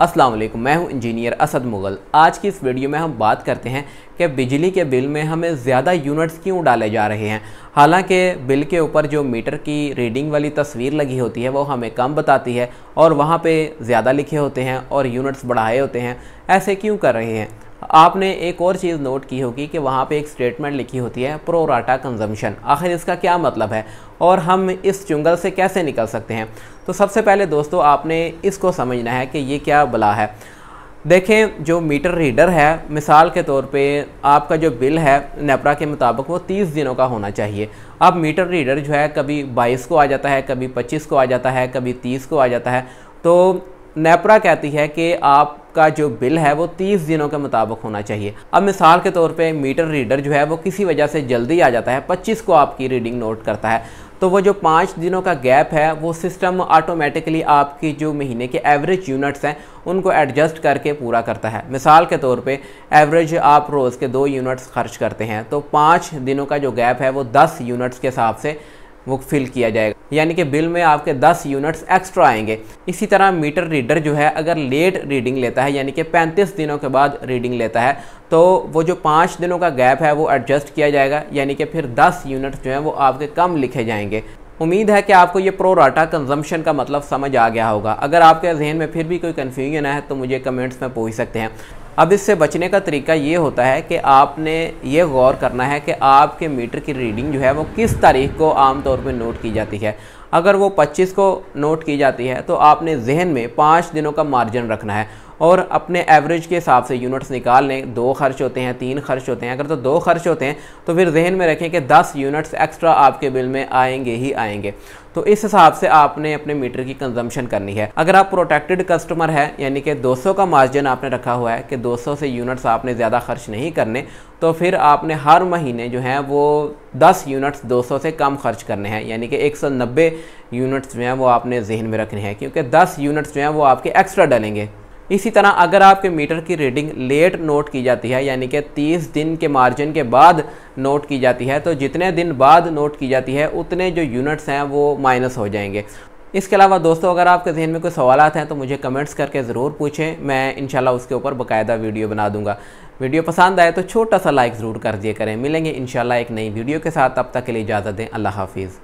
अस्सलाम वालेकुम मैं हूं इंजीनियर असद मुग़ल आज की इस वीडियो में हम बात करते हैं कि बिजली के बिल में हमें ज़्यादा यूनिट्स क्यों डाले जा रहे हैं हालांकि बिल के ऊपर जो मीटर की रीडिंग वाली तस्वीर लगी होती है वो हमें कम बताती है और वहाँ पर ज़्यादा लिखे होते हैं और यूनिट्स बढ़ाए होते हैं ऐसे क्यों कर रहे हैं आपने एक और चीज़ नोट की होगी कि वहाँ पे एक स्टेटमेंट लिखी होती है प्रोराटा कंजम्पशन आखिर इसका क्या मतलब है और हम इस चुंगल से कैसे निकल सकते हैं तो सबसे पहले दोस्तों आपने इसको समझना है कि ये क्या बला है देखें जो मीटर रीडर है मिसाल के तौर पे आपका जो बिल है नेपरा के मुताबिक वो 30 दिनों का होना चाहिए अब मीटर रीडर जो है कभी 22 को आ जाता है कभी 25 को आ जाता है कभी 30 को आ जाता है तो नेपरा कहती है कि आपका जो बिल है वो 30 दिनों के मुताबिक होना चाहिए अब मिसाल के तौर पे मीटर रीडर जो है वो किसी वजह से जल्दी आ जाता है 25 को आपकी रीडिंग नोट करता है तो वो जो पाँच दिनों का गैप है वो सिस्टम ऑटोमेटिकली आपकी जो महीने के एवरेज यूनिट्स हैं उनको एडजस्ट करके पूरा करता है मिसाल के तौर पे एवरेज आप रोज़ के दो यूनिट्स खर्च करते हैं तो पाँच दिनों का जो गैप है वो दस यूनिट्स के हिसाब से वो फिल किया जाएगा यानी कि बिल में आपके 10 यूनिट्स एक्स्ट्रा आएंगे इसी तरह मीटर रीडर जो है अगर लेट रीडिंग लेता है यानी कि 35 दिनों के बाद रीडिंग लेता है तो वो जो पाँच दिनों का गैप है वो एडजस्ट किया जाएगा यानी कि फिर 10 यूनिट्स जो हैं वो आपके कम लिखे जाएंगे उम्मीद है कि आपको ये प्रोराटा कंजम्पशन का मतलब समझ आ गया होगा अगर आपके जहन में फिर भी कोई कन्फ्यूजन है तो मुझे कमेंट्स में पूछ सकते हैं अब इससे बचने का तरीका ये होता है कि आपने ये गौर करना है कि आपके मीटर की रीडिंग जो है वो किस तारीख को आमतौर पर नोट की जाती है अगर वो 25 को नोट की जाती है तो आपने जहन में पाँच दिनों का मार्जिन रखना है और अपने एवरेज के हिसाब से यूनिट्स निकाल लें दो खर्च होते हैं तीन खर्च होते हैं अगर तो दो खर्च होते हैं तो फिर जहन में रखें कि दस यूनिट्स एक्स्ट्रा आपके बिल में आएंगे ही आएंगे तो इस हिसाब से आपने अपने मीटर की कंजम्पशन करनी है अगर आप प्रोटेक्टेड कस्टमर हैं यानी कि 200 का मार्जिन आपने रखा हुआ है कि 200 से यूनिट्स आपने ज़्यादा खर्च नहीं करने तो फिर आपने हर महीने जो है वो 10 यूनिट्स 200 से कम खर्च करने हैं यानी कि 190 यूनिट्स जो हैं वो आपने जहन में रखने हैं क्योंकि 10 यूनिट्स जो हैं वो आपके एक्स्ट्रा डलेंगे इसी तरह अगर आपके मीटर की रीडिंग लेट नोट की जाती है यानी कि 30 दिन के मार्जिन के बाद नोट की जाती है तो जितने दिन बाद नोट की जाती है उतने जो यूनिट्स हैं वो माइनस हो जाएंगे इसके अलावा दोस्तों अगर आपके जहन में कोई सवाल हैं तो मुझे कमेंट्स करके ज़रूर पूछें मैं इनशाला उसके ऊपर बाकायदा वीडियो बना दूंगा वीडियो पसंद आए तो छोटा सा लाइक ज़रूर कर दिया करें मिलेंगे इन एक नई वीडियो के साथ अब तक के लिए इजाज़त दें अल्लाह हाफिज़